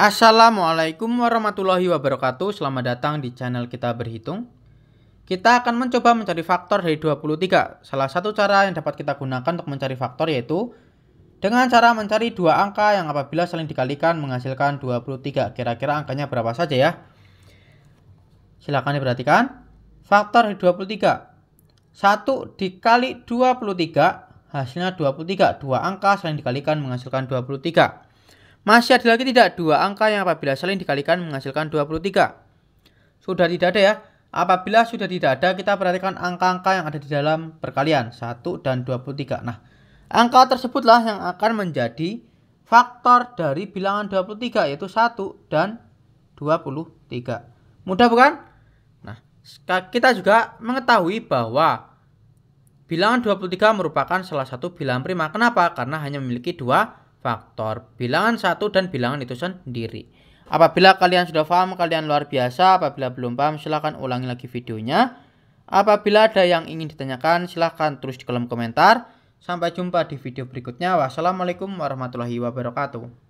Assalamualaikum warahmatullahi wabarakatuh Selamat datang di channel kita berhitung Kita akan mencoba mencari faktor dari 23 Salah satu cara yang dapat kita gunakan untuk mencari faktor yaitu Dengan cara mencari dua angka yang apabila saling dikalikan menghasilkan 23 Kira-kira angkanya berapa saja ya Silahkan diperhatikan Faktor dari 23 1 dikali 23 hasilnya 23 Dua angka saling dikalikan menghasilkan 23 masih ada lagi tidak dua angka yang apabila saling dikalikan menghasilkan 23? Sudah tidak ada ya. Apabila sudah tidak ada, kita perhatikan angka-angka yang ada di dalam perkalian 1 dan 23. Nah, angka tersebutlah yang akan menjadi faktor dari bilangan 23 yaitu 1 dan 23. Mudah bukan? Nah, kita juga mengetahui bahwa bilangan 23 merupakan salah satu bilangan prima. Kenapa? Karena hanya memiliki dua faktor bilangan satu dan bilangan itu sendiri. Apabila kalian sudah paham, kalian luar biasa. Apabila belum paham, silahkan ulangi lagi videonya. Apabila ada yang ingin ditanyakan, silahkan terus di kolom komentar. Sampai jumpa di video berikutnya. Wassalamualaikum warahmatullahi wabarakatuh.